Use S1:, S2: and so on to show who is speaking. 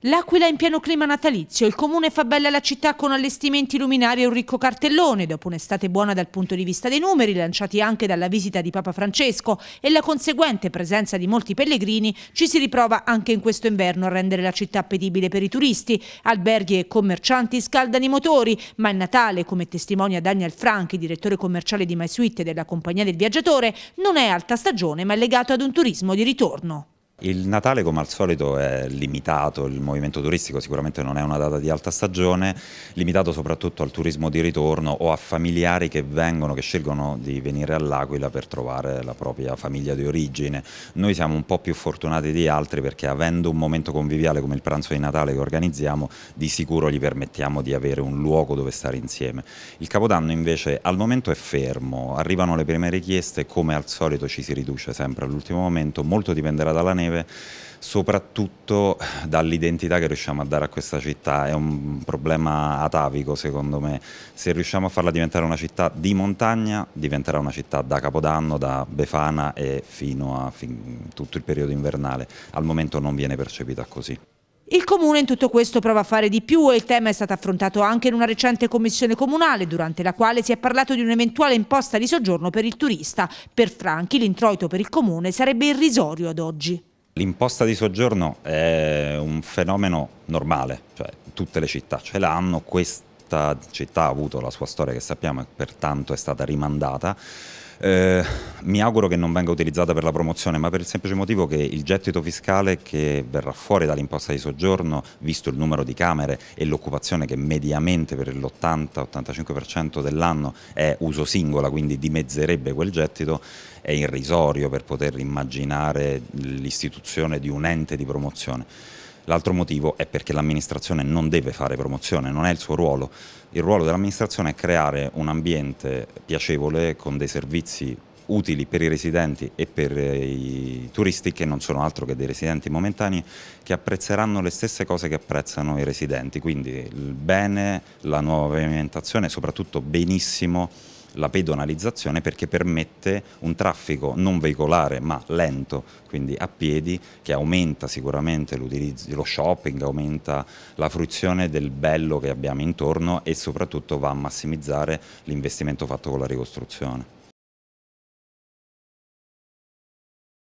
S1: L'Aquila in pieno clima natalizio, il comune fa bella la città con allestimenti luminari e un ricco cartellone, dopo un'estate buona dal punto di vista dei numeri, lanciati anche dalla visita di Papa Francesco e la conseguente presenza di molti pellegrini, ci si riprova anche in questo inverno a rendere la città appetibile per i turisti. Alberghi e commercianti scaldano i motori, ma il Natale, come testimonia Daniel Franchi, direttore commerciale di MySuite della Compagnia del Viaggiatore, non è alta stagione ma è legato ad un turismo di ritorno.
S2: Il Natale come al solito è limitato, il movimento turistico sicuramente non è una data di alta stagione, limitato soprattutto al turismo di ritorno o a familiari che vengono, che scelgono di venire all'Aquila per trovare la propria famiglia di origine. Noi siamo un po' più fortunati di altri perché avendo un momento conviviale come il pranzo di Natale che organizziamo, di sicuro gli permettiamo di avere un luogo dove stare insieme. Il Capodanno invece al momento è fermo, arrivano le prime richieste, come al solito ci si riduce sempre all'ultimo momento, molto dipenderà dalla neve neve, soprattutto dall'identità che riusciamo a dare a questa città. È un problema atavico secondo me. Se riusciamo a farla diventare una città di montagna, diventerà una città da Capodanno, da Befana e fino a fin, tutto il periodo invernale. Al momento non viene percepita così.
S1: Il comune in tutto questo prova a fare di più e il tema è stato affrontato anche in una recente commissione comunale durante la quale si è parlato di un'eventuale imposta di soggiorno per il turista. Per Franchi l'introito per il comune sarebbe irrisorio ad oggi.
S2: L'imposta di soggiorno è un fenomeno normale, cioè tutte le città ce l'hanno, questo questa città ha avuto la sua storia che sappiamo e pertanto è stata rimandata. Eh, mi auguro che non venga utilizzata per la promozione, ma per il semplice motivo che il gettito fiscale che verrà fuori dall'imposta di soggiorno, visto il numero di camere e l'occupazione che mediamente per l'80-85% dell'anno è uso singola, quindi dimezzerebbe quel gettito, è irrisorio per poter immaginare l'istituzione di un ente di promozione. L'altro motivo è perché l'amministrazione non deve fare promozione, non è il suo ruolo. Il ruolo dell'amministrazione è creare un ambiente piacevole con dei servizi utili per i residenti e per eh, i turisti che non sono altro che dei residenti momentanei che apprezzeranno le stesse cose che apprezzano i residenti, quindi il bene, la nuova pavimentazione soprattutto benissimo la pedonalizzazione perché permette un traffico non veicolare ma lento, quindi a piedi, che aumenta sicuramente lo shopping, aumenta la fruizione del bello che abbiamo intorno e soprattutto va a
S1: massimizzare l'investimento fatto con la ricostruzione.